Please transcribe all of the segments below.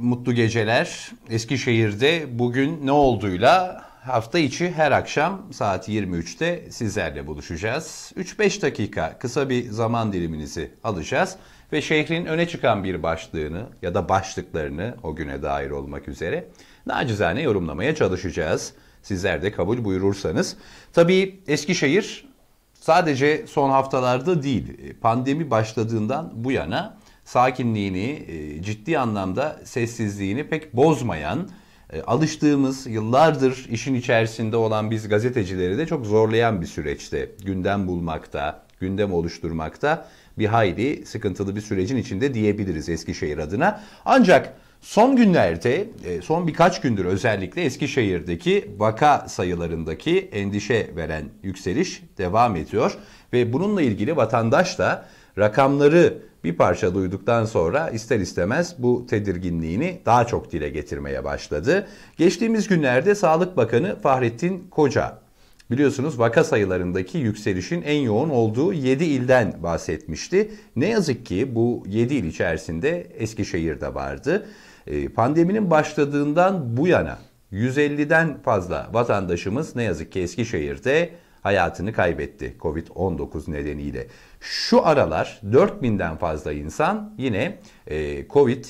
mutlu geceler. Eskişehir'de bugün ne olduğuyla hafta içi her akşam saat 23'te sizlerle buluşacağız. 3-5 dakika kısa bir zaman diliminizi alacağız ve şehrin öne çıkan bir başlığını ya da başlıklarını o güne dair olmak üzere nacizane yorumlamaya çalışacağız. Sizler de kabul buyurursanız. Tabii Eskişehir sadece son haftalarda değil pandemi başladığından bu yana sakinliğini, e, ciddi anlamda sessizliğini pek bozmayan, e, alıştığımız yıllardır işin içerisinde olan biz gazetecileri de çok zorlayan bir süreçte gündem bulmakta, gündem oluşturmakta bir hayli sıkıntılı bir sürecin içinde diyebiliriz Eskişehir adına. Ancak son günlerde, e, son birkaç gündür özellikle Eskişehir'deki vaka sayılarındaki endişe veren yükseliş devam ediyor ve bununla ilgili vatandaş da rakamları bir parça duyduktan sonra ister istemez bu tedirginliğini daha çok dile getirmeye başladı. Geçtiğimiz günlerde Sağlık Bakanı Fahrettin Koca biliyorsunuz vaka sayılarındaki yükselişin en yoğun olduğu 7 ilden bahsetmişti. Ne yazık ki bu 7 il içerisinde Eskişehir'de vardı. Ee, pandeminin başladığından bu yana 150'den fazla vatandaşımız ne yazık ki Eskişehir'de hayatını kaybetti Covid-19 nedeniyle. Şu aralar 4000'den fazla insan yine e, Covid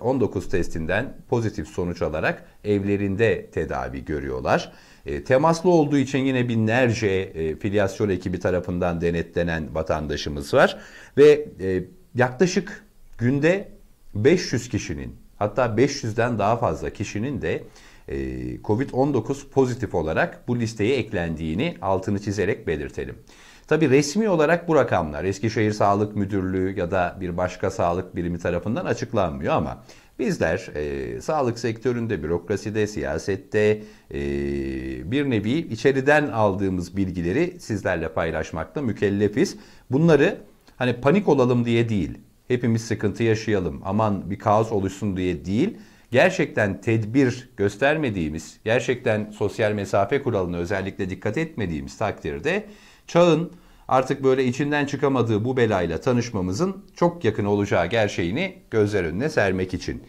19 testinden pozitif sonuç alarak evlerinde tedavi görüyorlar. E, temaslı olduğu için yine binlerce e, filyasyon ekibi tarafından denetlenen vatandaşımız var. Ve e, yaklaşık günde 500 kişinin hatta 500'den daha fazla kişinin de ee, Covid-19 pozitif olarak bu listeye eklendiğini altını çizerek belirtelim. Tabi resmi olarak bu rakamlar Eskişehir Sağlık Müdürlüğü ya da bir başka sağlık birimi tarafından açıklanmıyor ama bizler e, sağlık sektöründe, bürokraside, siyasette e, bir nevi içeriden aldığımız bilgileri sizlerle paylaşmakla mükellefiz. Bunları hani panik olalım diye değil, hepimiz sıkıntı yaşayalım, aman bir kaos oluşsun diye değil gerçekten tedbir göstermediğimiz, gerçekten sosyal mesafe kuralına özellikle dikkat etmediğimiz takdirde çağın artık böyle içinden çıkamadığı bu belayla tanışmamızın çok yakın olacağı gerçeğini gözler önüne sermek için.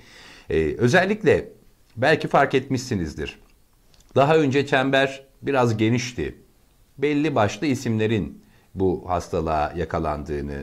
Ee, özellikle belki fark etmişsinizdir. Daha önce çember biraz genişti. Belli başlı isimlerin bu hastalığa yakalandığını,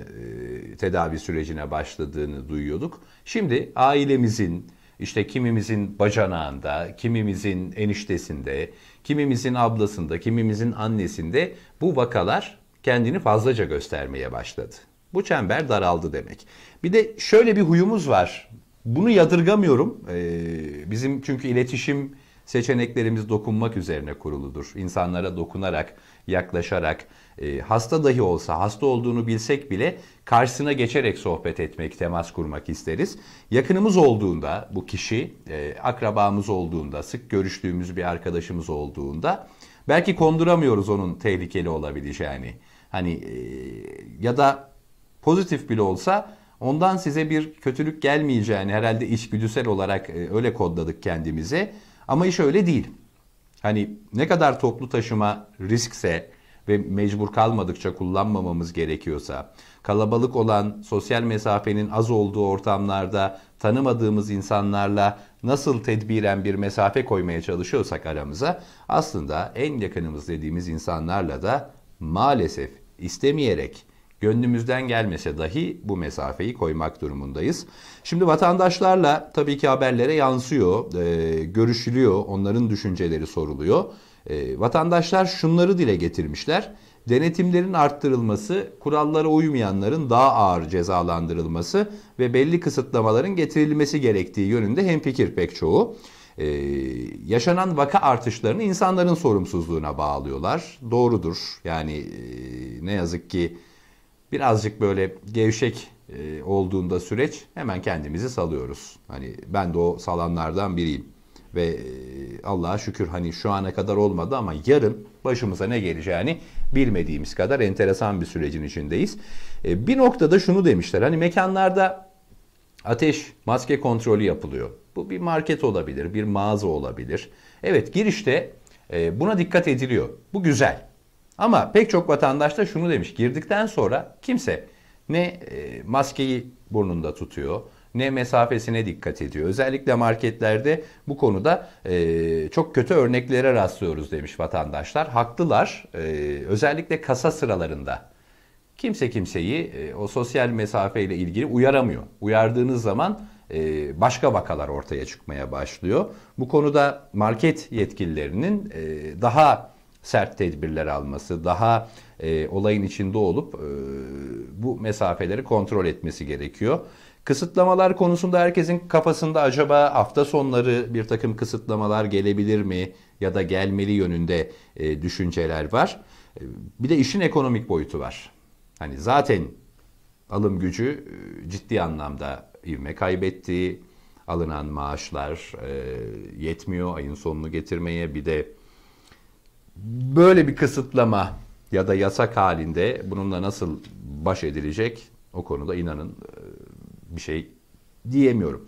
e, tedavi sürecine başladığını duyuyorduk. Şimdi ailemizin, işte kimimizin bacanağında, kimimizin eniştesinde, kimimizin ablasında, kimimizin annesinde bu vakalar kendini fazlaca göstermeye başladı. Bu çember daraldı demek. Bir de şöyle bir huyumuz var. Bunu yadırgamıyorum. Ee, bizim çünkü iletişim seçeneklerimiz dokunmak üzerine kuruludur. İnsanlara dokunarak, yaklaşarak, e, hasta dahi olsa, hasta olduğunu bilsek bile karşısına geçerek sohbet etmek, temas kurmak isteriz. Yakınımız olduğunda bu kişi, e, akrabamız olduğunda, sık görüştüğümüz bir arkadaşımız olduğunda belki konduramıyoruz onun tehlikeli olabileceğini. Hani e, ya da pozitif bile olsa ondan size bir kötülük gelmeyeceğini herhalde içgüdüsel olarak e, öyle kodladık kendimizi ama iş öyle değil. Hani ne kadar toplu taşıma riskse ve mecbur kalmadıkça kullanmamamız gerekiyorsa, kalabalık olan sosyal mesafenin az olduğu ortamlarda tanımadığımız insanlarla nasıl tedbiren bir mesafe koymaya çalışıyorsak aramıza, aslında en yakınımız dediğimiz insanlarla da maalesef istemeyerek Gönlümüzden gelmese dahi bu mesafeyi koymak durumundayız. Şimdi vatandaşlarla tabii ki haberlere yansıyor, e, görüşülüyor, onların düşünceleri soruluyor. E, vatandaşlar şunları dile getirmişler. Denetimlerin arttırılması, kurallara uymayanların daha ağır cezalandırılması ve belli kısıtlamaların getirilmesi gerektiği yönünde hemfikir pek çoğu. Ee, yaşanan vaka artışlarını insanların sorumsuzluğuna bağlıyorlar. Doğrudur. Yani e, ne yazık ki birazcık böyle gevşek e, olduğunda süreç hemen kendimizi salıyoruz. Hani ben de o salanlardan biriyim. Ve e, Allah'a şükür hani şu ana kadar olmadı ama yarın başımıza ne geleceğini bilmediğimiz kadar enteresan bir sürecin içindeyiz. E, bir noktada şunu demişler hani mekanlarda ateş maske kontrolü yapılıyor. Bu bir market olabilir, bir mağaza olabilir. Evet girişte buna dikkat ediliyor. Bu güzel. Ama pek çok vatandaş da şunu demiş. Girdikten sonra kimse ne e, maskeyi burnunda tutuyor ne mesafesine dikkat ediyor. Özellikle marketlerde bu konuda e, çok kötü örneklere rastlıyoruz demiş vatandaşlar. Haklılar. E, özellikle kasa sıralarında kimse kimseyi e, o sosyal mesafeyle ilgili uyaramıyor. Uyardığınız zaman e, başka vakalar ortaya çıkmaya başlıyor. Bu konuda market yetkililerinin e, daha sert tedbirler alması, daha e, olayın içinde olup e, bu mesafeleri kontrol etmesi gerekiyor. Kısıtlamalar konusunda herkesin kafasında acaba hafta sonları bir takım kısıtlamalar gelebilir mi ya da gelmeli yönünde e, düşünceler var. E, bir de işin ekonomik boyutu var. Hani zaten alım gücü e, ciddi anlamda ivme kaybetti. Alınan maaşlar e, yetmiyor ayın sonunu getirmeye. Bir de böyle bir kısıtlama ya da yasak halinde bununla nasıl baş edilecek o konuda inanın e, bir şey diyemiyorum.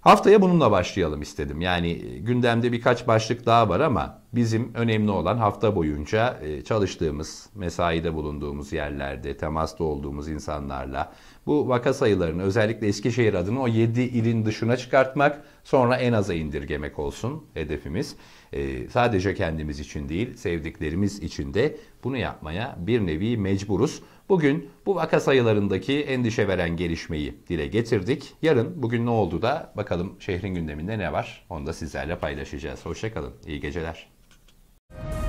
Haftaya bununla başlayalım istedim. Yani gündemde birkaç başlık daha var ama Bizim önemli olan hafta boyunca e, çalıştığımız, mesaide bulunduğumuz yerlerde, temasta olduğumuz insanlarla bu vaka sayılarını özellikle Eskişehir adını o 7 ilin dışına çıkartmak, sonra en aza indirgemek olsun hedefimiz. E, sadece kendimiz için değil, sevdiklerimiz için de bunu yapmaya bir nevi mecburuz. Bugün bu vaka sayılarındaki endişe veren gelişmeyi dile getirdik. Yarın bugün ne oldu da bakalım şehrin gündeminde ne var onu da sizlerle paylaşacağız. Hoşçakalın, iyi geceler. you